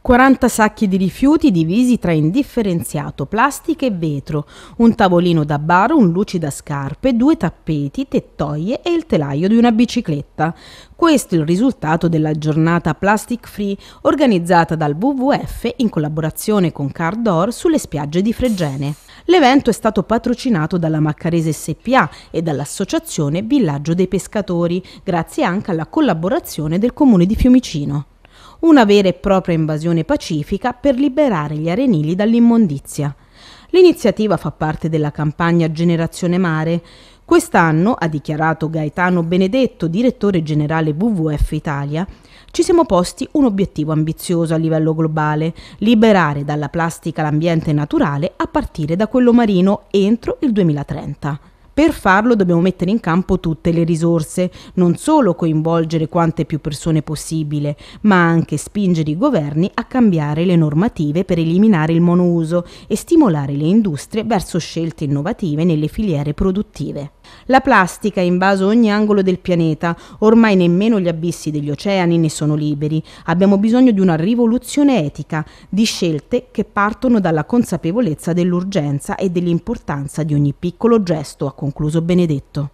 40 sacchi di rifiuti divisi tra indifferenziato, plastica e vetro, un tavolino da bar, un da scarpe, due tappeti, tettoie e il telaio di una bicicletta. Questo è il risultato della giornata Plastic Free organizzata dal WWF in collaborazione con Cardor sulle spiagge di Fregene. L'evento è stato patrocinato dalla Maccarese SPA e dall'associazione Villaggio dei Pescatori, grazie anche alla collaborazione del comune di Fiumicino una vera e propria invasione pacifica per liberare gli arenili dall'immondizia. L'iniziativa fa parte della campagna Generazione Mare. Quest'anno, ha dichiarato Gaetano Benedetto, direttore generale WWF Italia, ci siamo posti un obiettivo ambizioso a livello globale, liberare dalla plastica l'ambiente naturale a partire da quello marino entro il 2030. Per farlo dobbiamo mettere in campo tutte le risorse, non solo coinvolgere quante più persone possibile, ma anche spingere i governi a cambiare le normative per eliminare il monouso e stimolare le industrie verso scelte innovative nelle filiere produttive. La plastica ha invaso ogni angolo del pianeta, ormai nemmeno gli abissi degli oceani ne sono liberi. Abbiamo bisogno di una rivoluzione etica, di scelte che partono dalla consapevolezza dell'urgenza e dell'importanza di ogni piccolo gesto, ha concluso Benedetto.